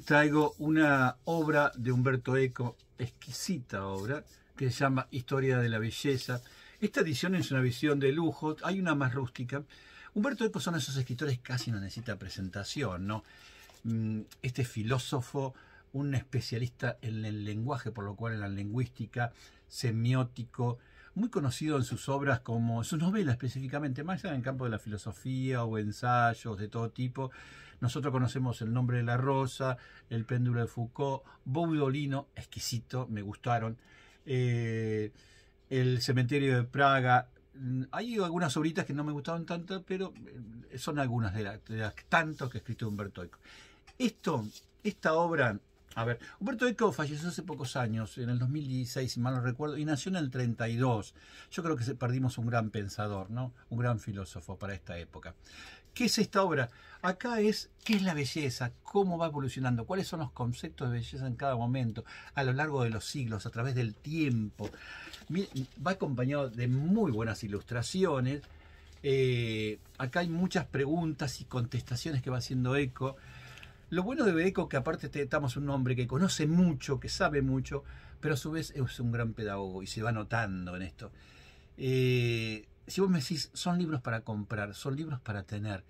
traigo una obra de Humberto Eco, exquisita obra, que se llama Historia de la Belleza. Esta edición es una visión de lujo, hay una más rústica. Humberto Eco son esos escritores que casi no necesita presentación, ¿no? Mm, este filósofo, un especialista en el lenguaje, por lo cual en la lingüística, semiótico, muy conocido en sus obras como, sus novelas específicamente, más allá en el campo de la filosofía o ensayos de todo tipo. Nosotros conocemos El nombre de la rosa, El péndulo de Foucault, Boudolino, exquisito, me gustaron, eh, El cementerio de Praga. Mm, hay algunas obritas que no me gustaron tanto, pero eh, son algunas de las, tantas que ha escrito Humberto Esto, esta obra a ver, Humberto Eco falleció hace pocos años, en el 2016, si mal no recuerdo, y nació en el 32. Yo creo que perdimos un gran pensador, ¿no? Un gran filósofo para esta época. ¿Qué es esta obra? Acá es qué es la belleza, cómo va evolucionando, cuáles son los conceptos de belleza en cada momento, a lo largo de los siglos, a través del tiempo. Va acompañado de muy buenas ilustraciones. Eh, acá hay muchas preguntas y contestaciones que va haciendo Eco. Lo bueno de Bedeco que aparte estamos un hombre que conoce mucho, que sabe mucho, pero a su vez es un gran pedagogo y se va notando en esto. Eh, si vos me decís, son libros para comprar, son libros para tener,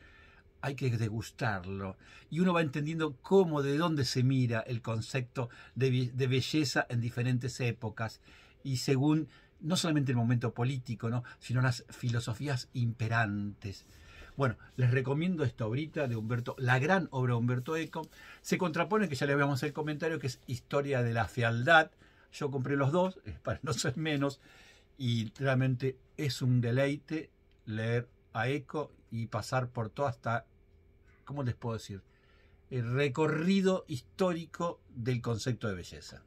hay que degustarlo. Y uno va entendiendo cómo, de dónde se mira el concepto de, belleza en diferentes épocas y según no solamente el momento político, ¿no? sino las filosofías imperantes. Bueno, les recomiendo esta obrita de Humberto, la gran obra de Humberto Eco. Se contrapone, que ya le habíamos el comentario, que es Historia de la Fealdad. Yo compré los dos, para no ser menos, y realmente es un deleite leer a Eco y pasar por todo hasta, ¿cómo les puedo decir? El recorrido histórico del concepto de belleza.